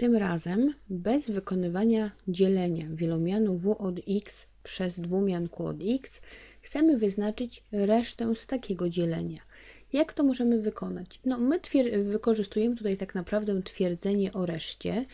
Tym razem bez wykonywania dzielenia wielomianu w od x przez dwumian q od x chcemy wyznaczyć resztę z takiego dzielenia. Jak to możemy wykonać? No, my wykorzystujemy tutaj tak naprawdę twierdzenie o reszcie,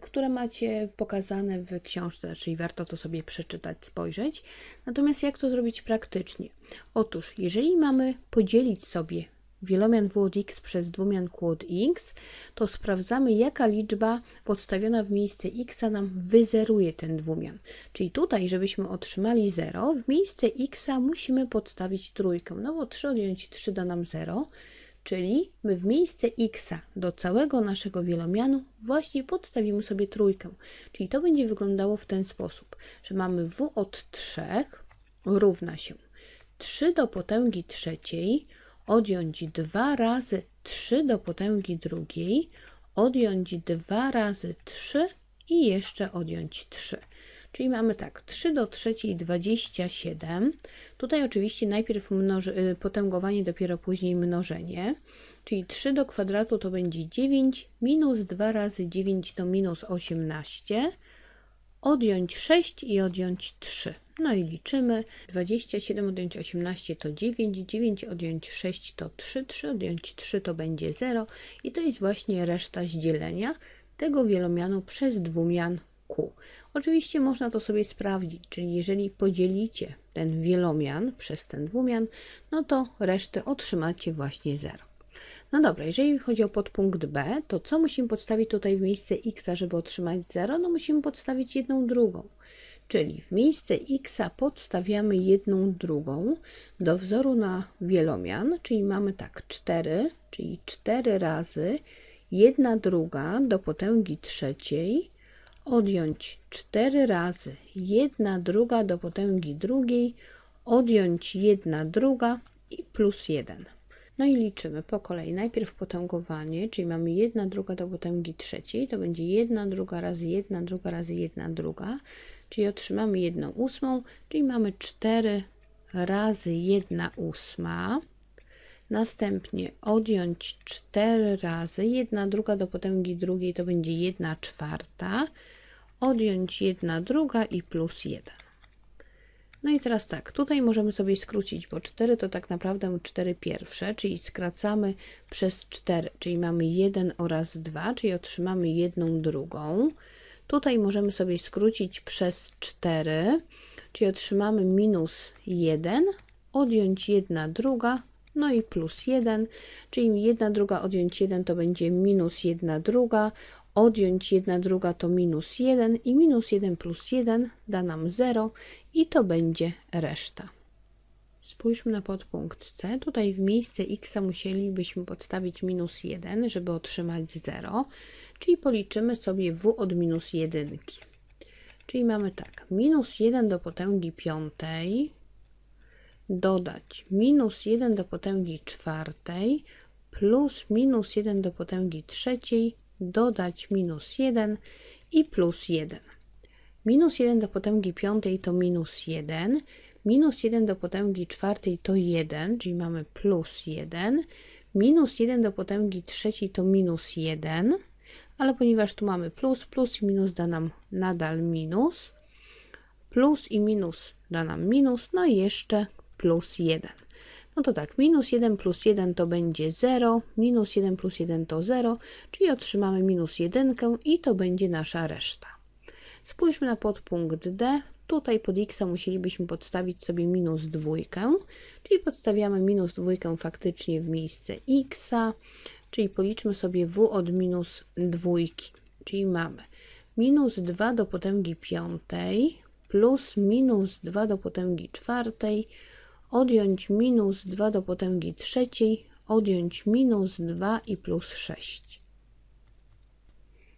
które macie pokazane w książce, czyli warto to sobie przeczytać, spojrzeć. Natomiast jak to zrobić praktycznie? Otóż, jeżeli mamy podzielić sobie wielomian w od x przez dwumian q od x, to sprawdzamy, jaka liczba podstawiona w miejsce x nam wyzeruje ten dwumian. Czyli tutaj, żebyśmy otrzymali 0, w miejsce x musimy podstawić trójkę, no bo 3 odjąć 3 da nam 0, czyli my w miejsce x do całego naszego wielomianu właśnie podstawimy sobie trójkę. Czyli to będzie wyglądało w ten sposób, że mamy w od 3 równa się 3 do potęgi trzeciej odjąć dwa razy 3 do potęgi drugiej, odjąć dwa razy 3 i jeszcze odjąć 3. Czyli mamy tak, 3 do trzeciej 27. Tutaj oczywiście najpierw mnoży, y, potęgowanie, dopiero później mnożenie. Czyli 3 do kwadratu to będzie 9, minus 2 razy 9 to minus 18. Odjąć 6 i odjąć 3. No i liczymy. 27 odjąć 18 to 9, 9 odjąć 6 to 3, 3 odjąć 3 to będzie 0 i to jest właśnie reszta z dzielenia tego wielomianu przez dwumian Q. Oczywiście można to sobie sprawdzić, czyli jeżeli podzielicie ten wielomian przez ten dwumian, no to resztę otrzymacie właśnie 0. No dobra, jeżeli chodzi o podpunkt B, to co musimy podstawić tutaj w miejsce x, żeby otrzymać 0? No musimy podstawić jedną drugą. Czyli w miejsce x podstawiamy jedną drugą do wzoru na wielomian, czyli mamy tak 4, czyli 4 razy jedna druga do potęgi trzeciej, odjąć 4 razy jedna druga do potęgi drugiej, odjąć jedna druga i plus 1. No i liczymy po kolei. Najpierw potęgowanie, czyli mamy jedna druga do potęgi trzeciej, to będzie jedna druga razy jedna druga razy jedna druga, czyli otrzymamy jedną ósmą, czyli mamy 4 razy jedna ósma. Następnie odjąć 4 razy jedna druga do potęgi drugiej, to będzie jedna czwarta. Odjąć jedna druga i plus 1. No i teraz tak, tutaj możemy sobie skrócić, bo 4 to tak naprawdę 4 pierwsze, czyli skracamy przez 4, czyli mamy 1 oraz 2, czyli otrzymamy jedną drugą. Tutaj możemy sobie skrócić przez 4, czyli otrzymamy minus 1, odjąć 1 druga, no i plus 1, czyli 1 druga odjąć 1 to będzie minus 1 druga, odjąć jedna druga to minus 1 i minus 1 plus 1 da nam 0 i to będzie reszta. Spójrzmy na podpunkt C. Tutaj w miejsce x musielibyśmy podstawić minus 1, żeby otrzymać 0, czyli policzymy sobie w od minus 1. Czyli mamy tak, minus 1 do potęgi 5 dodać minus 1 do potęgi 4 plus minus 1 do potęgi trzeciej dodać minus 1 i plus 1. Minus 1 do potęgi 5 to minus 1, minus 1 do potęgi 4 to 1, czyli mamy plus 1, minus 1 do potęgi 3 to minus 1, ale ponieważ tu mamy plus, plus i minus da nam nadal minus, plus i minus da nam minus, no i jeszcze plus 1. No to tak, minus 1 plus 1 to będzie 0, minus 1 plus 1 to 0, czyli otrzymamy minus 1 i to będzie nasza reszta. Spójrzmy na podpunkt D. Tutaj pod x musielibyśmy podstawić sobie minus 2, czyli podstawiamy minus 2 faktycznie w miejsce x, czyli policzmy sobie w od minus 2, czyli mamy minus 2 do potęgi 5 plus minus 2 do potęgi 4 odjąć minus 2 do potęgi trzeciej, odjąć minus 2 i plus 6.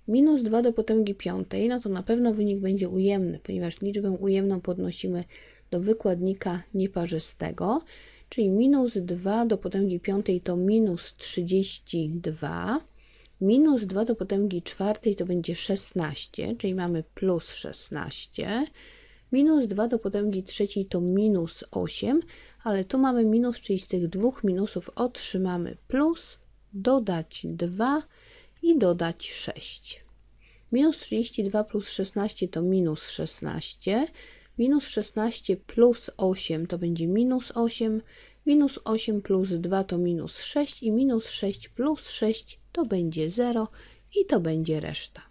Minus 2 do potęgi piątej, no to na pewno wynik będzie ujemny, ponieważ liczbę ujemną podnosimy do wykładnika nieparzystego, czyli minus 2 do potęgi piątej to minus 32, minus 2 do potęgi czwartej to będzie 16, czyli mamy plus 16, Minus 2 do potęgi trzeciej to minus 8, ale tu mamy minus, czyli z tych dwóch minusów otrzymamy plus, dodać 2 i dodać 6. Minus 32 plus 16 to minus 16, minus 16 plus 8 to będzie minus 8, minus 8 plus 2 to minus 6 i minus 6 plus 6 to będzie 0 i to będzie reszta.